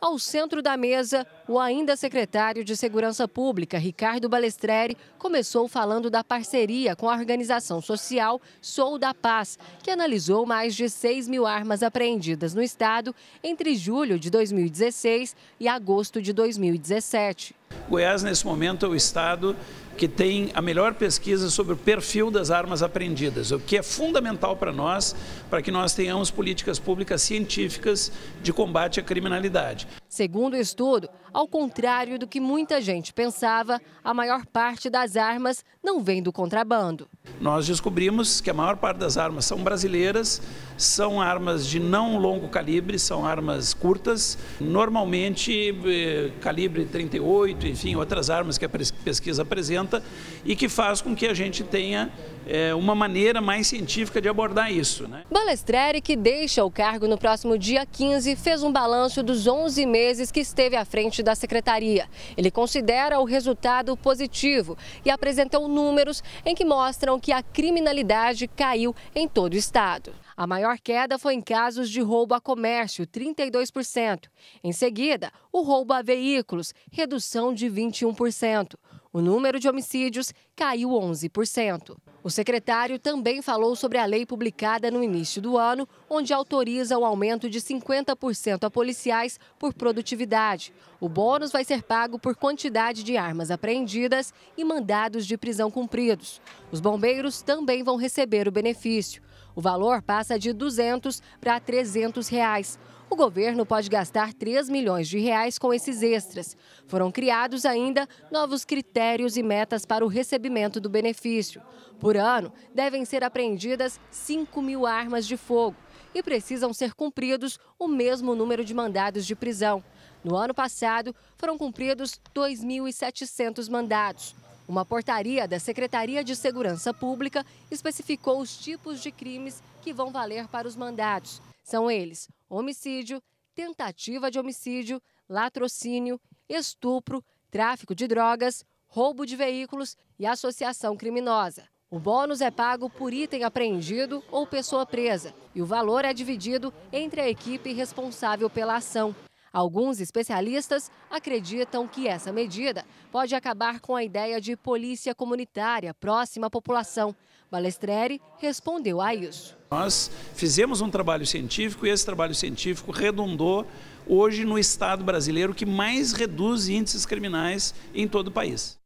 Ao centro da mesa, o ainda secretário de Segurança Pública, Ricardo Balestreri, começou falando da parceria com a organização social Sou da Paz, que analisou mais de 6 mil armas apreendidas no estado entre julho de 2016 e agosto de 2017. Goiás, nesse momento, é o estado que tem a melhor pesquisa sobre o perfil das armas apreendidas, o que é fundamental para nós, para que nós tenhamos políticas públicas científicas de combate à criminalidade. Segundo o estudo, ao contrário do que muita gente pensava, a maior parte das armas não vem do contrabando. Nós descobrimos que a maior parte das armas são brasileiras, são armas de não longo calibre, são armas curtas, normalmente eh, calibre 38, enfim, outras armas que a pesquisa apresenta e que faz com que a gente tenha é, uma maneira mais científica de abordar isso. Né? Balestreri, que deixa o cargo no próximo dia 15, fez um balanço dos 11 meses meses que esteve à frente da secretaria. Ele considera o resultado positivo e apresentou números em que mostram que a criminalidade caiu em todo o estado. A maior queda foi em casos de roubo a comércio, 32%. Em seguida, o roubo a veículos, redução de 21%. O número de homicídios caiu 11%. O secretário também falou sobre a lei publicada no início do ano, onde autoriza o aumento de 50% a policiais por produtividade. O bônus vai ser pago por quantidade de armas apreendidas e mandados de prisão cumpridos. Os bombeiros também vão receber o benefício. O valor passa de 200 para 300 reais. O governo pode gastar 3 milhões de reais com esses extras. Foram criados ainda novos critérios e metas para o recebimento do benefício. Por ano, devem ser apreendidas 5 mil armas de fogo e precisam ser cumpridos o mesmo número de mandados de prisão. No ano passado, foram cumpridos 2.700 mandados. Uma portaria da Secretaria de Segurança Pública especificou os tipos de crimes que vão valer para os mandados. São eles homicídio, tentativa de homicídio, latrocínio, estupro, tráfico de drogas, roubo de veículos e associação criminosa. O bônus é pago por item apreendido ou pessoa presa e o valor é dividido entre a equipe responsável pela ação. Alguns especialistas acreditam que essa medida pode acabar com a ideia de polícia comunitária próxima à população. Balestreri respondeu a isso. Nós fizemos um trabalho científico e esse trabalho científico redundou hoje no Estado brasileiro que mais reduz índices criminais em todo o país.